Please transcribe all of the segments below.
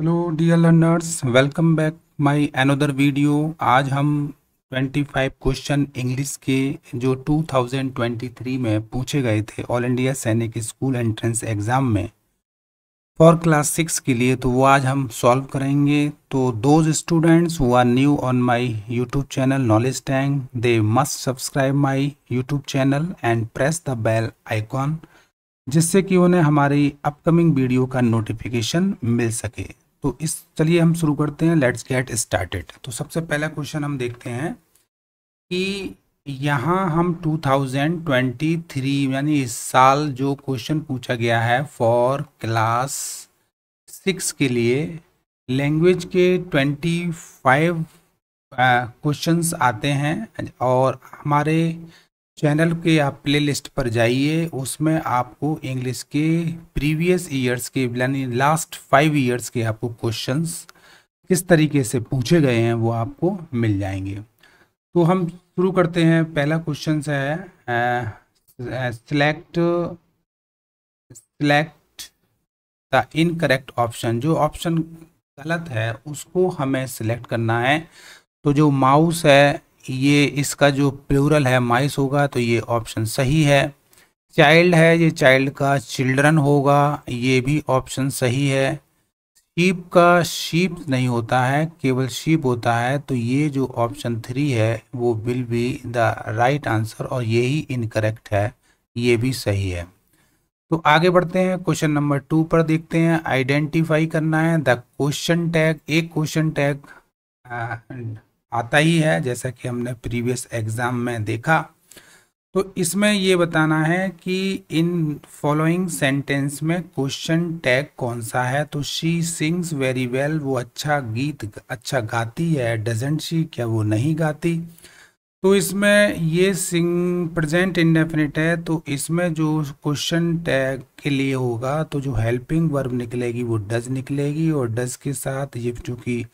hello dear learners welcome back my another video आज हम 25 question English के जो 2023 में पूछे गए थे all India Sainik school entrance exam में फॉर क्लास सिक्स के लिए तो वो आज हम सॉल्व करेंगे तो those students who are new on my YouTube channel knowledge tank they must subscribe my YouTube channel and press the bell icon जिससे कि उन्हें हमारी अपकमिंग वीडियो का नोटिफिकेशन मिल सके तो इस चलिए हम शुरू करते हैं लेट्स गेट स्टार्टेड तो सबसे पहला क्वेश्चन हम देखते हैं कि यहाँ हम 2023 यानी इस साल जो क्वेश्चन पूछा गया है फॉर क्लास सिक्स के लिए लैंग्वेज के 25 क्वेश्चन uh, आते हैं और हमारे चैनल के आप प्लेलिस्ट पर जाइए उसमें आपको इंग्लिश के प्रीवियस ईयर्स के यानी लास्ट फाइव ईयर्स के आपको क्वेश्चंस किस तरीके से पूछे गए हैं वो आपको मिल जाएंगे तो हम शुरू करते हैं पहला क्वेश्चन है select select the incorrect option जो ऑप्शन गलत है उसको हमें सिलेक्ट करना है तो जो माउस है ये इसका जो प्लूरल है माइस होगा तो ये ऑप्शन सही है चाइल्ड है ये चाइल्ड का चिल्ड्रन होगा ये भी ऑप्शन सही है शीप का शीप नहीं होता है केवल शीप होता है तो ये जो ऑप्शन थ्री है वो will be the right answer और ये ही इनकरेक्ट है ये भी सही है तो आगे बढ़ते हैं क्वेश्चन नंबर टू पर देखते हैं आइडेंटिफाई करना है द क्वेश्चन टैग एक क्वेश्चन टैग आता ही है जैसा कि हमने प्रीवियस एग्ज़ाम में देखा तो इसमें ये बताना है कि इन फॉलोइंग सेंटेंस में क्वेश्चन टैग कौन सा है तो शी सिंग्स वेरी वेल वो अच्छा गीत अच्छा गाती है डजेंट शी क्या वो नहीं गाती तो इसमें ये सिंग प्रेजेंट इंडेफिनिट है तो इसमें जो क्वेश्चन टैग के लिए होगा तो जो हेल्पिंग वर्ब निकलेगी वो डज निकलेगी और डज के साथ ये चूँकि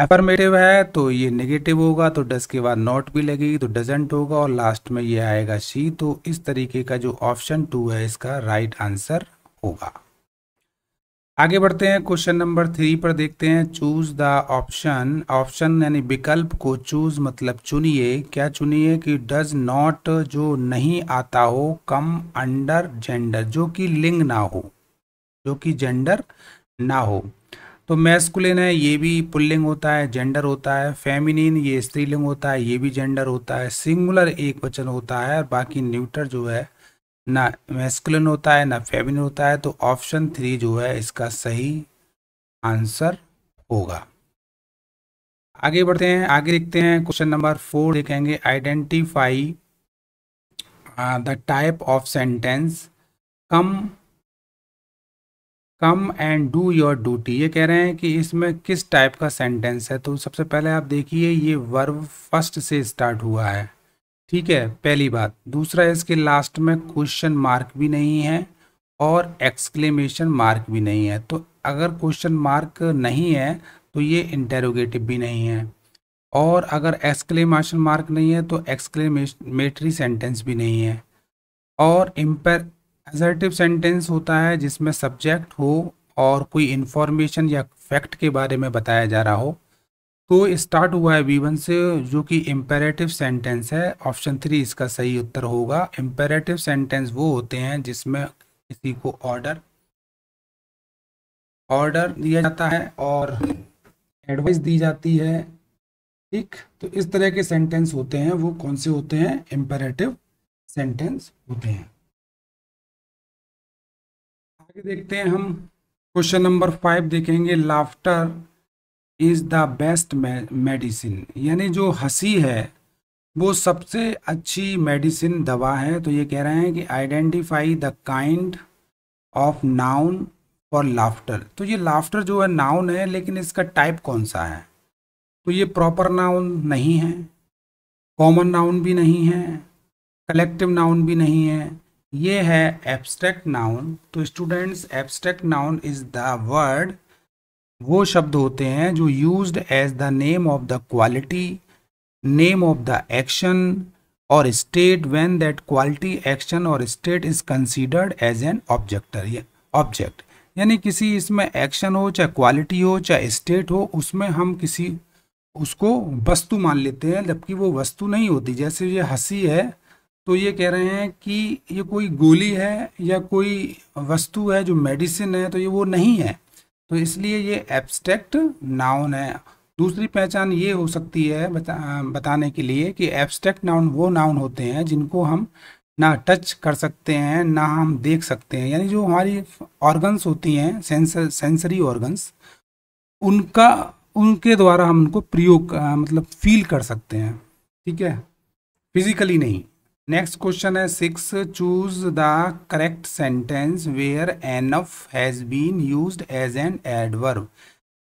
एफर्मेटिव है तो ये नेगेटिव होगा तो डस के बाद नॉट भी लगेगी तो डजेंट होगा और लास्ट में ये आएगा सी तो इस तरीके का जो ऑप्शन टू है इसका राइट right आंसर होगा आगे बढ़ते हैं क्वेश्चन नंबर थ्री पर देखते हैं चूज द ऑप्शन ऑप्शन यानी विकल्प को चूज मतलब चुनिए क्या चुनिए कि डज नॉट जो नहीं आता हो कम अंडर जेंडर जो कि लिंग ना हो जो कि जेंडर ना हो तो मैस्कुलिन है ये भी पुल्लिंग होता है जेंडर होता है फेमिनिन ये स्त्रीलिंग होता है ये भी जेंडर होता है सिंगुलर एक वचन होता है और बाकी न्यूटर जो है ना मैस्कुलिन होता है ना फेमिनिन होता है तो ऑप्शन थ्री जो है इसका सही आंसर होगा आगे बढ़ते हैं आगे लिखते हैं क्वेश्चन नंबर फोर देखेंगे identify the type of sentence come come and do your duty ये कह रहे हैं कि इसमें किस टाइप का सेंटेंस है तो सबसे पहले आप देखिए ये वर्ब फर्स्ट से स्टार्ट हुआ है ठीक है पहली बात दूसरा इसके लास्ट में क्वेश्चन मार्क भी नहीं है और एक्सक्लेमेशन मार्क भी नहीं है तो अगर क्वेश्चन मार्क नहीं है तो ये इंटेरोगेटिव भी नहीं है और अगर एक्सक्लेमेशन मार्क नहीं है तो एक्सक्लेमेटरी सेंटेंस भी नहीं है और इम्पर एजर्टिव सेंटेंस होता है जिसमें सब्जेक्ट हो और कोई इन्फॉर्मेशन या फैक्ट के बारे में बताया जा रहा हो तो स्टार्ट हुआ है वी से जो कि इम्पेरेटिव सेंटेंस है ऑप्शन थ्री इसका सही उत्तर होगा इम्पेरेटिव सेंटेंस वो होते हैं जिसमें किसी को ऑर्डर ऑर्डर दिया जाता है और एडवाइस दी जाती है ठीक तो इस तरह के सेंटेंस होते हैं वो कौन से होते हैं इम्पेरेटिव सेंटेंस होते हैं आगे देखते हैं हम क्वेश्चन नंबर फाइव देखेंगे laughter is the best medicine यानी जो हंसी है वो सबसे अच्छी मेडिसिन दवा है तो ये कह रहे हैं कि identify the kind of noun और लाफ्टर तो ये लाफ्टर जो है नाउन है लेकिन इसका टाइप कौन सा है तो ये प्रॉपर नाउन नहीं है कॉमन नाउन भी नहीं है कलेक्टिव नाउन भी नहीं है ये है एब्स्ट्रैक्ट नाउन तो students abstract noun is the word वो शब्द होते हैं जो used as the name of the quality name of the action और state when that quality action और state is considered as an objector object यानी किसी इसमें एक्शन हो चाहे क्वालिटी हो चाहे स्टेट हो उसमें हम किसी उसको वस्तु मान लेते हैं जबकि वो वस्तु नहीं होती जैसे ये हंसी है तो ये कह रहे हैं कि ये कोई गोली है या कोई वस्तु है जो मेडिसिन है तो ये वो नहीं है तो इसलिए ये एब्स्ट्रैक्ट नाउन है दूसरी पहचान ये हो सकती है बता, बताने के लिए कि एब्स्ट्रैक्ट नाउन वो नाउन होते हैं जिनको हम ना टच कर सकते हैं ना हम देख सकते हैं यानी जो हमारी ऑर्गन्स होती हैं सेंसर सेंसरी ऑर्गन्स उनका उनके द्वारा हम उनको प्रयोग मतलब फील कर सकते हैं ठीक है फिजिकली नहीं नेक्स्ट क्वेश्चन है six choose the correct sentence where enough has been use as an adverb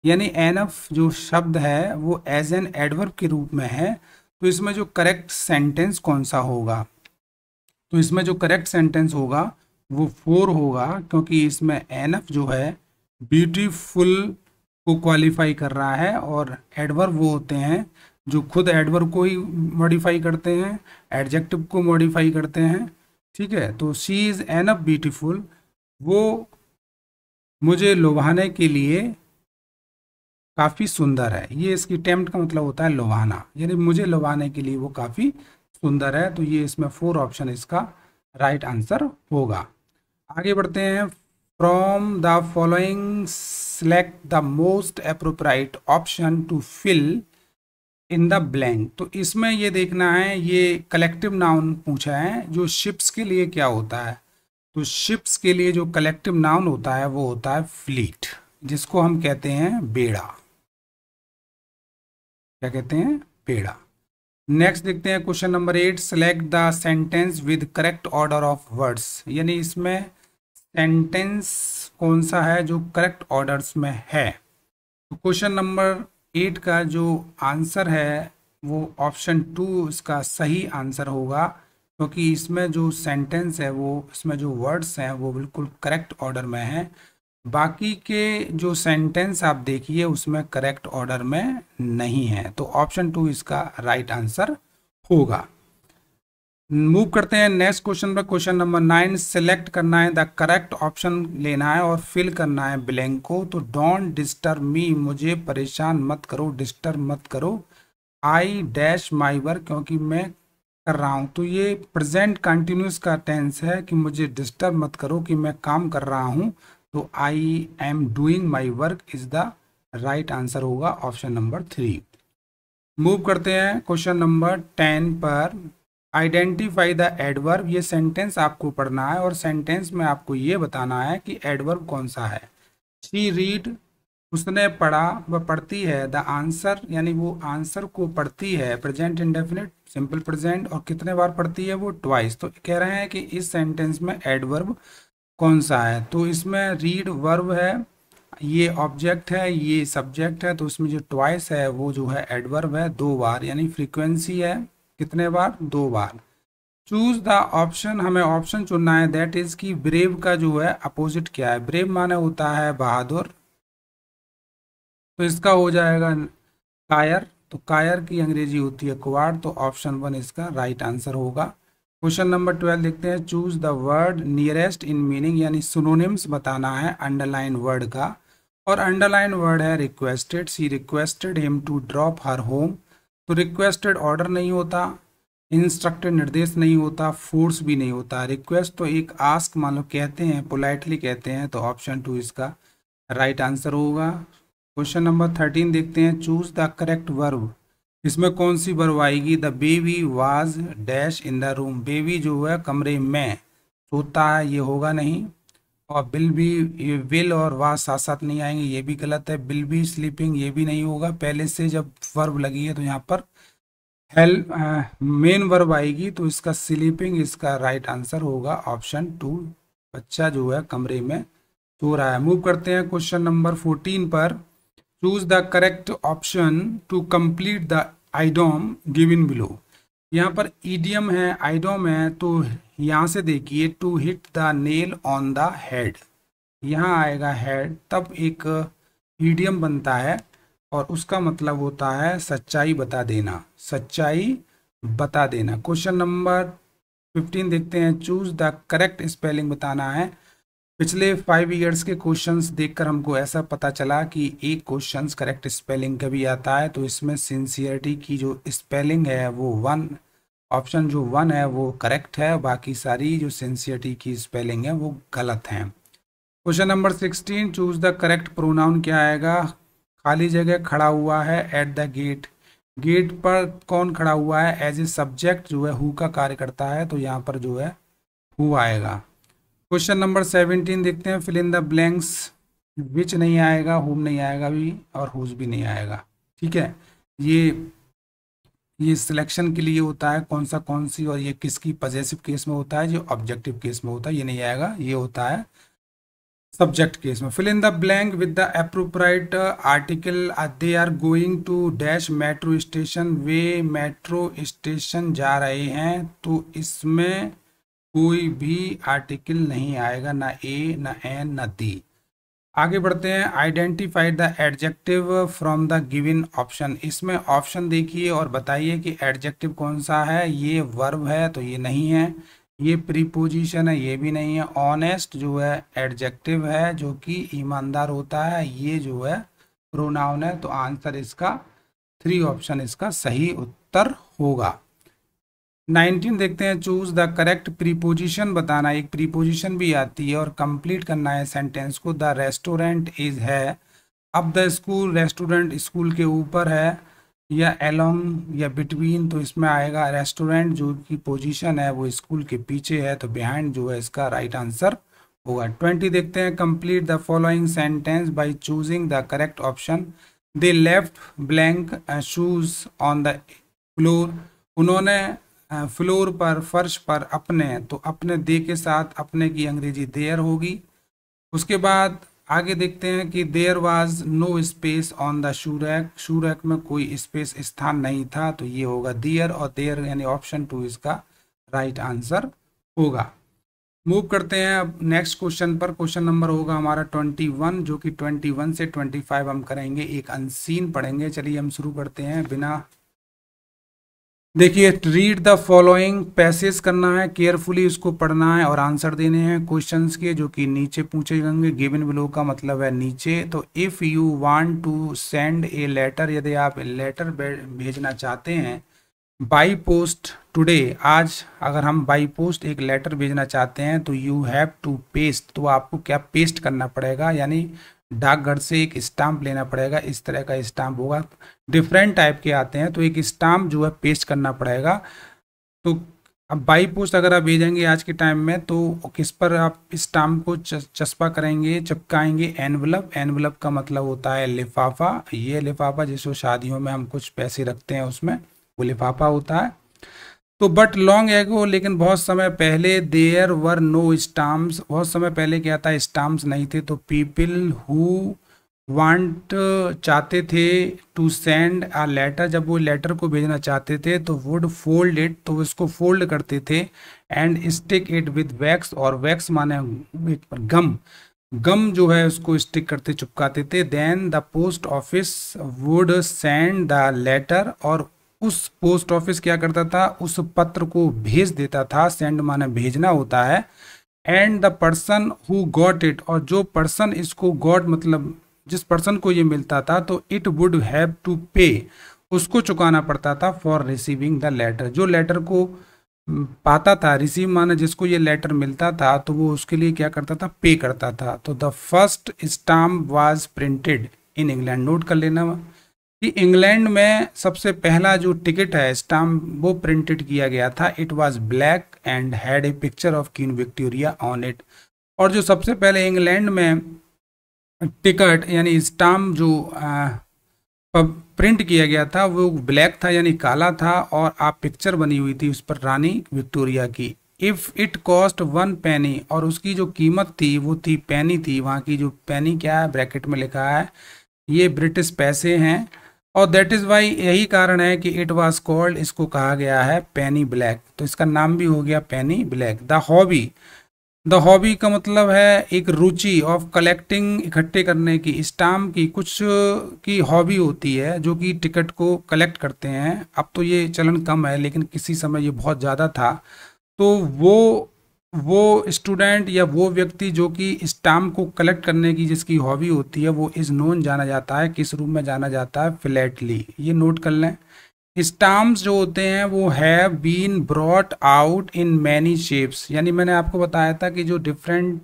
यानी एनफ जो शब्द है वो एज एन एडवर्ब के रूप में है तो इसमें जो करेक्ट सेंटेंस कौन सा होगा तो इसमें जो करेक्ट सेंटेंस होगा वो फोर होगा क्योंकि इसमें एनफ जो है ब्यूटीफुल को क्वालिफाई कर रहा है और एडवर्ब वो होते हैं जो खुद एडवर्ब को ही मॉडिफाई करते हैं एडजेक्टिव को मॉडिफाई करते हैं ठीक है तो she is an a beautiful वो मुझे लुभाने के लिए काफ़ी सुंदर है ये इसकी टेम्प्ट का मतलब होता है लुभाना यानी मुझे लुभाने के लिए वो काफ़ी सुंदर है तो ये इसमें फोर ऑप्शन इसका राइट right आंसर होगा आगे बढ़ते हैं from the following select the most appropriate option to fill in the blank तो इसमें ये देखना है ये कलेक्टिव नाउन पूछा है जो शिप्स के लिए क्या होता है तो शिप्स के लिए जो कलेक्टिव नाउन होता है वो होता है फ्लीट जिसको हम कहते हैं बेड़ा क्या कहते हैं बेड़ा नेक्स्ट देखते हैं question number eight select the sentence with correct order of words यानी इसमें सेंटेंस कौन सा है जो करेक्ट ऑर्डर्स में है तो क्वेश्चन नंबर एट का जो आंसर है वो ऑप्शन टू इसका सही आंसर होगा क्योंकि तो इसमें जो सेंटेंस है वो इसमें जो वर्ड्स हैं वो बिल्कुल करेक्ट ऑर्डर में हैं बाकी के जो सेंटेंस आप देखिए उसमें करेक्ट ऑर्डर में नहीं है तो ऑप्शन टू इसका राइट right आंसर होगा मूव करते हैं नेक्स्ट क्वेश्चन पर क्वेश्चन नंबर नाइन सेलेक्ट करना है द करेक्ट ऑप्शन लेना है और फिल करना है ब्लैंक को तो डोंट डिस्टर्ब मी मुझे परेशान मत करो डिस्टर्ब मत करो आई डैश माई वर्क क्योंकि मैं कर रहा हूँ तो ये प्रेजेंट कंटिन्यूस का टेंस है कि मुझे डिस्टर्ब मत करो कि मैं काम कर रहा हूँ तो I am doing my work is the right answer होगा ऑप्शन नंबर थ्री मूव करते हैं क्वेश्चन नंबर टेन पर आइडेंटिफाई द एडवर्ब ये सेंटेंस आपको पढ़ना है और सेंटेंस में आपको ये बताना है कि एडवर्ब कौन सा है शी रीड उसने पढ़ा व पढ़ती है द आंसर यानी वो आंसर को पढ़ती है प्रेजेंट इंडेफिनिट सिंपल प्रेजेंट और कितने बार पढ़ती है वो ट्वाइस तो कह रहे हैं कि इस सेंटेंस में एडवर्ब कौन सा है तो इसमें रीड वर्ब है ये ऑब्जेक्ट है ये सब्जेक्ट है तो उसमें जो ट्वाइस है वो जो है एडवर्ब है दो बार यानी फ्रीक्वेंसी है कितने बार दो बार चूज द ऑप्शन हमें ऑप्शन चुनना है दैट इज कि ब्रेव का जो है अपोजिट क्या है ब्रेव माने होता है बहादुर तो इसका हो जाएगा कायर तो कायर की अंग्रेजी होती है क्वार तो ऑप्शन वन इसका राइट आंसर होगा क्वेश्चन नंबर ट्वेल्व देखते हैं choose the word nearest in meaning यानी सुनोनिम्स बताना है अंडरलाइन वर्ड का और अंडरलाइन वर्ड है requested she requested him to drop her home तो रिक्वेस्टेड ऑर्डर नहीं होता इंस्ट्रक्टेड निर्देश नहीं होता फोर्स भी नहीं होता रिक्वेस्ट तो एक आस्क मान लो कहते हैं पोलाइटली कहते हैं तो ऑप्शन टू इसका राइट right आंसर होगा क्वेश्चन नंबर थर्टीन देखते हैं चूज द करेक्ट वर्ब इसमें कौन सी वर्ब आएगी the baby was dash in the room baby जो है कमरे में सोता है ये होगा नहीं और बिल भी ये विल और वहाँ साथ साथ नहीं आएंगे ये भी गलत है बिल भी स्लीपिंग ये भी नहीं होगा पहले से जब वर्ब लगी है तो यहाँ पर हेल मेन वर्ब आएगी तो इसका स्लीपिंग इसका राइट आंसर होगा ऑप्शन टू बच्चा जो है कमरे में सो रहा है मूव करते हैं क्वेश्चन नंबर फोर्टीन पर choose the correct option to complete the idiom in below यहाँ पर ईडियम है आइडोम है तो यहाँ से देखिए to hit the nail on the head यहाँ आएगा हेड तब एक ईडियम बनता है और उसका मतलब होता है सच्चाई बता देना सच्चाई बता देना क्वेश्चन नंबर फिफ्टीन देखते हैं चूज द करेक्ट स्पेलिंग बताना है पिछले फाइव ईयर्स के क्वेश्चंस देखकर हमको ऐसा पता चला कि एक क्वेश्चन करेक्ट स्पेलिंग का भी आता है तो इसमें सिंसियरिटी की जो स्पेलिंग है वो वन ऑप्शन जो वन है वो करेक्ट है बाकी सारी जो सिंसियरिटी की स्पेलिंग है वो गलत हैं question number sixteen choose the correct pronoun क्या आएगा खाली जगह खड़ा हुआ है एट द गेट गेट पर कौन खड़ा हुआ है एज ए सब्जेक्ट जो है हु का कार्य करता है तो यहाँ पर जो है हु आएगा क्वेश्चन नंबर सेवनटीन देखते हैं फिलिंग द ब्लैंक्स विच नहीं आएगा होम नहीं आएगा भी और हुज भी नहीं आएगा ठीक है ये ये सिलेक्शन के लिए होता है कौन सा कौन सी और ये किसकी पजेसिव केस में होता है जो ऑब्जेक्टिव केस में होता है ये नहीं आएगा ये होता है सब्जेक्ट केस में fill in the blank with the appropriate article they are going to dash metro station वे मेट्रो स्टेशन जा रहे हैं तो इसमें कोई भी आर्टिकल नहीं आएगा ना ए ना एन ना दी आगे बढ़ते हैं identify the adjective from the given option इसमें ऑप्शन देखिए और बताइए कि एडजेक्टिव कौन सा है ये वर्ब है तो ये नहीं है ये प्रीपोजिशन है ये भी नहीं है ऑनेस्ट जो है एडजेक्टिव है जो कि ईमानदार होता है ये जो है प्रोनाउन है तो आंसर इसका थ्री ऑप्शन इसका सही उत्तर होगा नाइनटीन देखते हैं चूज द करेक्ट प्रीपोजिशन बताना एक प्रीपोजिशन भी आती है और कंप्लीट करना है सेंटेंस को द रेस्टोरेंट इज है अब द स्कूल रेस्टोरेंट स्कूल के ऊपर है या एलोंग या बिटवीन तो इसमें आएगा रेस्टोरेंट जो की पोजीशन है वो स्कूल के पीछे है तो बिहाइंड जो है इसका राइट right आंसर होगा ट्वेंटी देखते हैं complete the following sentence by choosing the correct option they left blank shoes on the floor उन्होंने फ्लोर पर फर्श पर अपने तो अपने दे के साथ अपने की अंग्रेजी देयर होगी उसके बाद आगे देखते हैं कि there was no space on the shoe rack shoe rack में कोई स्पेस स्थान नहीं था तो ये होगा देयर और देयर यानी ऑप्शन टू इसका राइट आंसर होगा मूव करते हैं अब नेक्स्ट क्वेश्चन पर क्वेश्चन नंबर होगा हमारा ट्वेंटी वन जो कि ट्वेंटी वन से ट्वेंटी फाइव हम करेंगे एक अनसीन पढ़ेंगे चलिए हम शुरू करते हैं बिना देखिए रीड द फॉलोइंग पैसेज करना है केयरफुली उसको पढ़ना है और आंसर देने हैं क्वेश्चंस के जो कि नीचे पूछे जाएंगे गिवन बिलो का मतलब है नीचे तो if you want to send a letter यदि आप लेटर भेजना चाहते हैं बाई पोस्ट टुडे आज अगर हम बाई पोस्ट एक लेटर भेजना चाहते हैं तो यू हैव टू पेस्ट तो आपको क्या पेस्ट करना पड़ेगा यानी डाकघर से एक स्टाम्प लेना पड़ेगा इस तरह का स्टाम्प होगा डिफरेंट टाइप के आते हैं तो एक स्टाम्प जो है पेस्ट करना पड़ेगा तो अब बाई पोस्ट अगर आप भेजेंगे आज के टाइम में तो किस पर आप स्टाम्प को चस्पा करेंगे चिपकाएंगे एनवलप एनवलप का मतलब होता है लिफाफा ये लिफाफा जिसको शादियों में हम कुछ पैसे रखते हैं उसमें वो लिफाफा होता है तो बट लॉन्ग एगो लेकिन बहुत समय पहले देयर वर नो स्टाम्प्स बहुत समय पहले क्या था स्टाम्प्स नहीं थे तो पीपल हु वांट चाहते थे टू सेंड आ लेटर जब वो लेटर को भेजना चाहते थे तो वुड फोल्ड इट तो इसको फोल्ड करते थे and stick it with wax और वैक्स माने गम गम जो है उसको स्टिक करते चुपकाते थे then the post office would send the letter और उस पोस्ट ऑफिस क्या करता था उस पत्र को भेज देता था सेंड माने भेजना होता है and the person who got it और जो पर्सन इसको गॉट मतलब जिस पर्सन को ये मिलता था तो इट वुड हैव टू पे उसको चुकाना पड़ता था फॉर रिसीविंग द लेटर जो लेटर को पाता था रिसीव माने जिसको ये लेटर मिलता था तो वो उसके लिए क्या करता था पे करता था तो the first stamp was printed in England note कर लेना कि इंग्लैंड में सबसे पहला जो टिकट है स्टाम्प वो प्रिंटेड किया गया था it was black and had a picture of Queen Victoria on it और जो सबसे पहले इंग्लैंड में टिकट यानी स्टाम्प जो आ, प्रिंट किया गया था वो ब्लैक था यानी काला था और आप पिक्चर बनी हुई थी उस पर रानी विक्टोरिया की if it cost one penny और उसकी जो कीमत थी वो थी पैनी थी वहाँ की जो पैनी क्या है ब्रैकेट में लिखा है ये ब्रिटिश पैसे हैं और देट इज़ वाई यही कारण है कि इट वॉज कॉल्ड इसको कहा गया है पेनी ब्लैक तो इसका नाम भी हो गया penny black the hobby the hobby का मतलब है एक रुचि ऑफ कलेक्टिंग इकट्ठे करने की स्टाम्प की कुछ की हॉबी होती है जो कि टिकट को कलेक्ट करते हैं अब तो ये चलन कम है लेकिन किसी समय ये बहुत ज़्यादा था तो वो वो स्टूडेंट या वो व्यक्ति जो कि स्टाम्प को कलेक्ट करने की जिसकी हॉबी होती है वो इज़ नोन जाना जाता है किस रूप में जाना जाता है फ्लैटली ये नोट कर लें स्टाम्प्स जो होते हैं वो have been brought out in many shapes यानी मैंने आपको बताया था कि जो डिफरेंट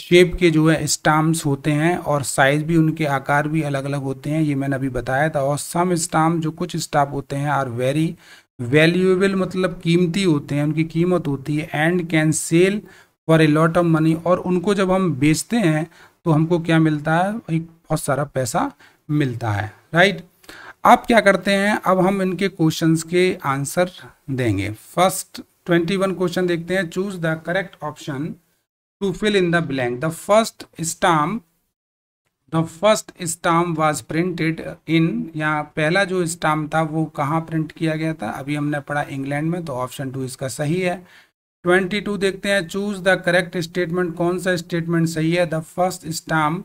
शेप के जो है स्टाम्प्स होते हैं और साइज़ भी उनके आकार भी अलग अलग होते हैं ये मैंने अभी बताया था और सम स्टाम्प जो कुछ स्टाम्प होते हैं आर वेरी वैल्यूएबल मतलब कीमती होते हैं उनकी कीमत होती है and can sell for a lot of money और उनको जब हम बेचते हैं तो हमको क्या मिलता है एक बहुत सारा पैसा मिलता है राइट अब क्या करते हैं अब हम इनके क्वेश्चंस के आंसर देंगे फर्स्ट ट्वेंटी वन क्वेश्चन देखते हैं choose the correct option to fill in the blank the first stamp the first stamp was printed in यहाँ पहला जो स्टाम्प था वो कहाँ प्रिंट किया गया था अभी हमने पढ़ा इंग्लैंड में तो ऑप्शन टू इसका सही है ट्वेंटी टू देखते हैं चूज द करेक्ट स्टेटमेंट कौन सा स्टेटमेंट सही है the first stamp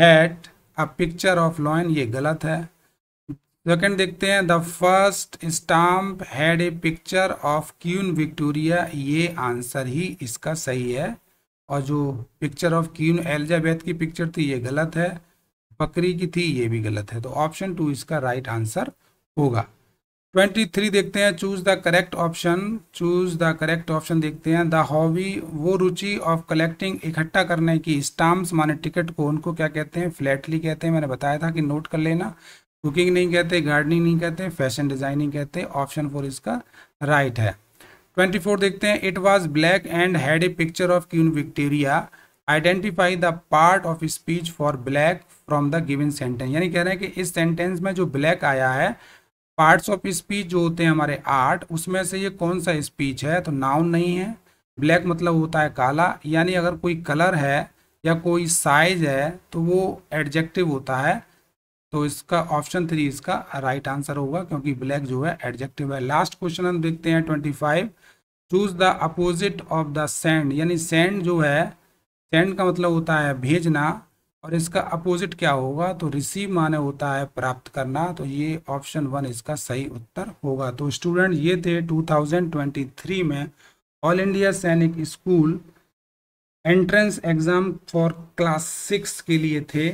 had a picture of lion ये गलत है सेकेंड देखते हैं the first stamp had a picture of queen Victoria ये आंसर ही इसका सही है और जो पिक्चर ऑफ क्वीन एलिजाबेथ की पिक्चर थी ये गलत है बकरी की थी ये भी गलत है तो ऑप्शन टू इसका राइट आंसर होगा ट्वेंटी थ्री देखते हैं choose the correct option choose the correct option देखते हैं द हॉबी वो रुचि ऑफ कलेक्टिंग इकट्ठा करने की स्टाम्प्स माने टिकट को उनको क्या कहते हैं फ्लैटली कहते हैं मैंने बताया था कि नोट कर लेना कुकिंग नहीं कहते गार्डनिंग नहीं कहते फैशन डिजाइनिंग कहते ऑप्शन फोर इसका राइट है ट्वेंटी फोर देखते हैं it was black and had a picture of queen Victoria identify the part of speech for black from the given sentence यानी कह रहे हैं कि इस सेंटेंस में जो ब्लैक आया है पार्ट्स ऑफ स्पीच जो होते हैं हमारे आर्ट उसमें से ये कौन सा स्पीच है तो नाउन नहीं है ब्लैक मतलब होता है काला यानी अगर कोई कलर है या कोई साइज है तो वो एडजेक्टिव होता है तो इसका ऑप्शन थ्री इसका राइट आंसर होगा क्योंकि ब्लैक जो है एडजेक्टिव है लास्ट क्वेश्चन हम देखते हैं twenty five choose the opposite of the send यानी सेंड जो है सेंड का मतलब होता है भेजना और इसका अपोजिट क्या होगा तो रिसीव माने होता है प्राप्त करना तो ये ऑप्शन वन इसका सही उत्तर होगा तो स्टूडेंट ये थे 2023 में all India Sainik school entrance exam for class six के लिए थे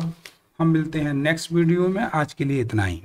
अब हम मिलते हैं नेक्स्ट वीडियो में आज के लिए इतना ही